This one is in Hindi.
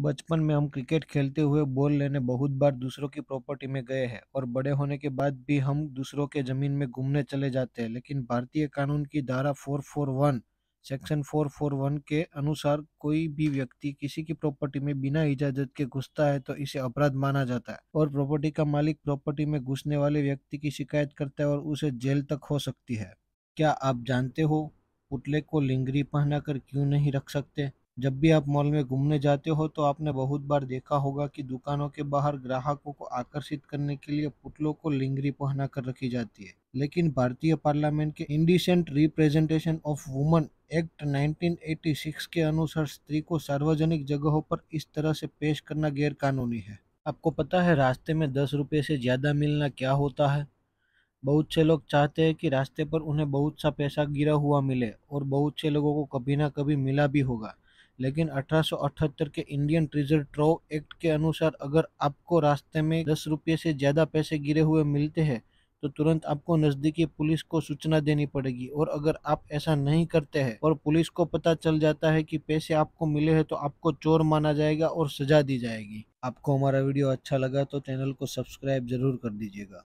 बचपन में हम क्रिकेट खेलते हुए बॉल लेने बहुत बार दूसरों की प्रॉपर्टी में गए हैं और बड़े होने के बाद भी हम दूसरों के जमीन में घूमने चले जाते हैं लेकिन भारतीय कानून की धारा 441 सेक्शन 441 के अनुसार कोई भी व्यक्ति किसी की प्रॉपर्टी में बिना इजाजत के घुसता है तो इसे अपराध माना जाता है और प्रॉपर्टी का मालिक प्रॉपर्टी में घुसने वाले व्यक्ति की शिकायत करता है और उसे जेल तक हो सकती है क्या आप जानते हो पुतले को लिंगरी पहनाकर क्यों नहीं रख सकते जब भी आप मॉल में घूमने जाते हो तो आपने बहुत बार देखा होगा कि दुकानों के बाहर ग्राहकों को आकर्षित करने के लिए पुतलों को लिंगरी पहना कर रखी जाती है लेकिन भारतीय पार्लियामेंट के indecent representation of woman act 1986 के अनुसार स्त्री को सार्वजनिक जगहों पर इस तरह से पेश करना गैरकानूनी है आपको पता है रास्ते में दस रुपये से ज़्यादा मिलना क्या होता है बहुत से लोग चाहते हैं कि रास्ते पर उन्हें बहुत सा पैसा गिरा हुआ मिले और बहुत से लोगों को कभी ना कभी मिला भी होगा लेकिन अठारह के इंडियन ट्रेजर ट्रोव एक्ट के अनुसार अगर आपको रास्ते में दस रुपये से ज़्यादा पैसे गिरे हुए मिलते हैं तो तुरंत आपको नज़दीकी पुलिस को सूचना देनी पड़ेगी और अगर आप ऐसा नहीं करते हैं और पुलिस को पता चल जाता है कि पैसे आपको मिले हैं तो आपको चोर माना जाएगा और सजा दी जाएगी आपको हमारा वीडियो अच्छा लगा तो चैनल को सब्सक्राइब जरूर कर दीजिएगा